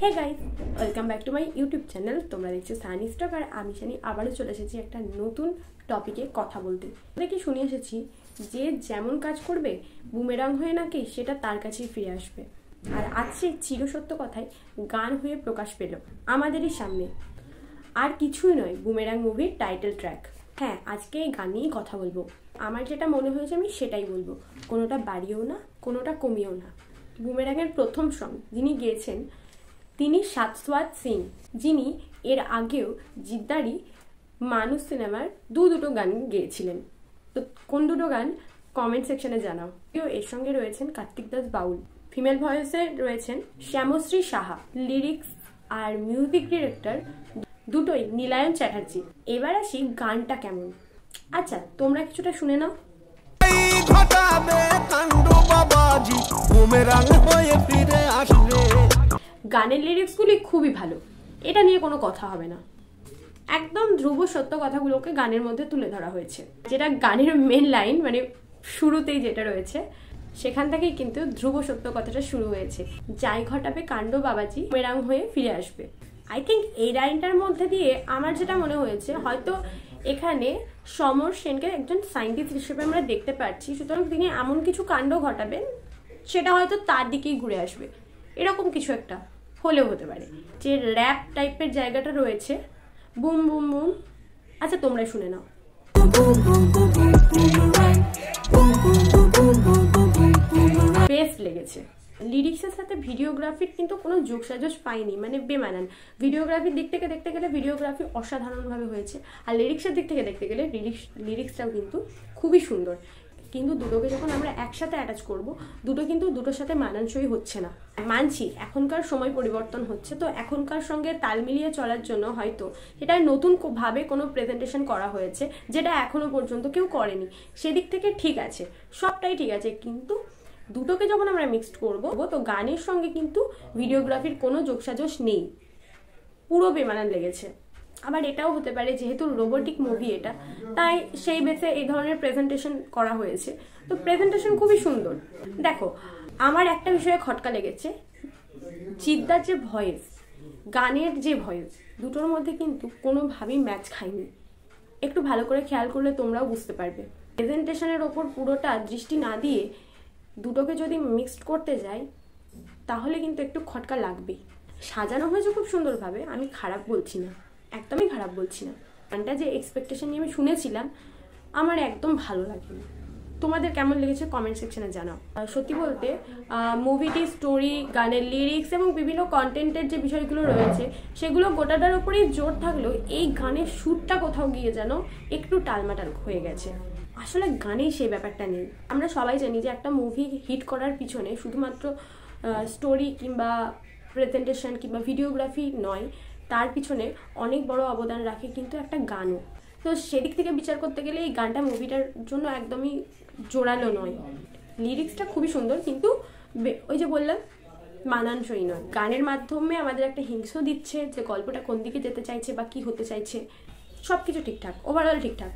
hey guys welcome back to my YouTube channel তোমরা দেখছো Sunny stock আর আমি সানি আবারও চলে এসেছি একটা নতুন টপিকে কথা বলতে দেখে শুনে এসেছি যে যেমন কাজ করবে বুমেরাং হয়ে নাকি সেটা তার কাছেই ফিরে আসবে আর আজকে চিরসত্য কথায় গান হয়ে প্রকাশ পেল আমাদেরই সামনে আর কিছুই নয় বুমেরাং মুভির টাইটেল ট্র্যাক হ্যাঁ আজকে এই গান নিয়েই কথা বলবো আমার যেটা মনে হয়েছে আমি সেটাই বলবো কোনোটা বাড়িও না কোনোটা কমিয়েও না বুমেরাঙের প্রথম সং যিনি গিয়েছেন তিনি সাতসওয়াত সিং যিনি এর আগেও জিদ্দারি মানুষ সিনেমার দু দুটো গান গেয়েছিলেন তো কোন দুটো গান কমেন্ট সেকশনে জানাও কেউ এর সঙ্গে রয়েছেন কার্তিক দাস বাউল ফিমেল ভয়েসে রয়েছেন শ্যামশ্রী সাহা লিরিক্স আর মিউজিক ডিরেক্টর দুটোই নীলায়ন চ্যাটার্জি এবার আসি গানটা কেমন আচ্ছা তোমরা কিছুটা শুনে নাও গানের লিরিক্সগুলি খুবই ভালো এটা নিয়ে কোনো কথা হবে না একদম ধ্রুব সত্য কথাগুলোকে গানের মধ্যে তুলে ধরা হয়েছে যেটা গানের মেন লাইন মানে শুরুতেই যেটা রয়েছে সেখান থেকেই কিন্তু ধ্রুব সত্য কথাটা শুরু হয়েছে যাই ঘটাবে কাণ্ড বাবাজি মেরাং হয়ে ফিরে আসবে আই থিঙ্ক এই লাইনটার মধ্যে দিয়ে আমার যেটা মনে হয়েছে হয়তো এখানে সমর সেনকে একজন সায়েন্টিস্ট হিসেবে আমরা দেখতে পাচ্ছি সুতরাং তিনি এমন কিছু কাণ্ড ঘটাবেন সেটা হয়তো তার দিকেই ঘুরে আসবে এরকম কিছু একটা হলেও হতে পারে যে র্যাপ টাইপের জায়গাটা রয়েছে বুম বুম বুম আচ্ছা তোমরা শুনে নাও বেস্ট লেগেছে লিরিক্সের সাথে ভিডিওগ্রাফির কিন্তু কোনো যোগসাজস পাইনি মানে বেমানান ভিডিওগ্রাফির দিক থেকে দেখতে গেলে ভিডিওগ্রাফি অসাধারণভাবে হয়েছে আর লিরিক্সের দিক থেকে দেখতে গেলে লিরিক্স লিরিক্সটাও কিন্তু খুবই সুন্দর কিন্তু দুটোকে যখন আমরা একসাথে অ্যাটাচ করব দুটো কিন্তু দুটোর সাথে মানানসই হচ্ছে না মানছি এখনকার সময় পরিবর্তন হচ্ছে তো এখনকার সঙ্গে তাল মিলিয়ে চলার জন্য হয়তো সেটা নতুন ভাবে কোনো প্রেজেন্টেশন করা হয়েছে যেটা এখনও পর্যন্ত কেউ করেনি সেদিক থেকে ঠিক আছে সবটাই ঠিক আছে কিন্তু দুটোকে যখন আমরা মিক্সড করব তো গানের সঙ্গে কিন্তু ভিডিওগ্রাফির কোনো যোগসাজশ নেই পুরো বেমানান লেগেছে আবার এটাও হতে পারে যেহেতু রোবোটিক মুভি এটা তাই সেই বেসে এই ধরনের প্রেজেন্টেশন করা হয়েছে তো প্রেজেন্টেশন খুবই সুন্দর দেখো আমার একটা বিষয়ে খটকা লেগেছে চিদ্দার যে ভয়েস গানের যে ভয়েস দুটোর মধ্যে কিন্তু কোনোভাবেই ম্যাচ খায়নি একটু ভালো করে খেয়াল করলে তোমরাও বুঝতে পারবে প্রেজেন্টেশনের ওপর পুরোটা দৃষ্টি না দিয়ে দুটোকে যদি মিক্সড করতে যাই তাহলে কিন্তু একটু খটকা লাগবেই সাজানো হয়েছে খুব সুন্দরভাবে আমি খারাপ বলছি না একদমই খারাপ বলছি না গানটা যে এক্সপেকটেশন নিয়ে আমি শুনেছিলাম আমার একদম ভালো লাগেনি তোমাদের কেমন লেগেছে কমেন্ট সেকশনে জানাও সত্যি বলতে মুভিটি স্টোরি গানের লিরিক্স এবং বিভিন্ন কন্টেন্টের যে বিষয়গুলো রয়েছে সেগুলো গোটাটার ওপরেই জোর থাকলেও এই গানের সুরটা কোথাও গিয়ে যেন একটু টালমাটাল হয়ে গেছে আসলে গানেই সেই ব্যাপারটা নেই আমরা সবাই জানি যে একটা মুভি হিট করার পিছনে শুধুমাত্র স্টোরি কিংবা প্রেজেন্টেশন কিংবা ভিডিওগ্রাফি নয় তার পিছনে অনেক বড় অবদান রাখে কিন্তু একটা গানও তো সেদিক থেকে বিচার করতে গেলে এই গানটা মুভিটার জন্য একদমই জোরালো নয় লিরিক্সটা খুবই সুন্দর কিন্তু ওই যে বললাম মানানসই নয় গানের মাধ্যমে আমাদের একটা হিংস দিচ্ছে যে গল্পটা কোন দিকে যেতে চাইছে বা কি হতে চাইছে সব কিছু ঠিকঠাক ওভারঅল ঠিকঠাক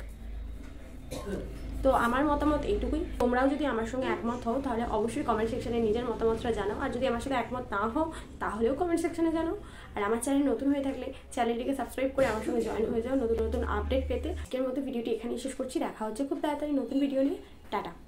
তো আমার মতামত এইটুকুই তোমরাও যদি আমার সঙ্গে একমত হও তাহলে অবশ্যই কমেন্ট সেকশানে নিজের মতামতটা জানাও আর যদি আমার সঙ্গে একমত না হও তাহলেও কমেন্ট সেকশানে জানো আর আমার চ্যানেল নতুন হয়ে থাকলে চ্যানেলটিকে সাবস্ক্রাইব করে আমার সঙ্গে জয়েন হয়ে যাও নতুন নতুন আপডেট পেতে আজকের মতো ভিডিওটি এখানেই শেষ করছি দেখা হচ্ছে খুব তাড়াতাড়ি নতুন ভিডিও নিয়ে টাটা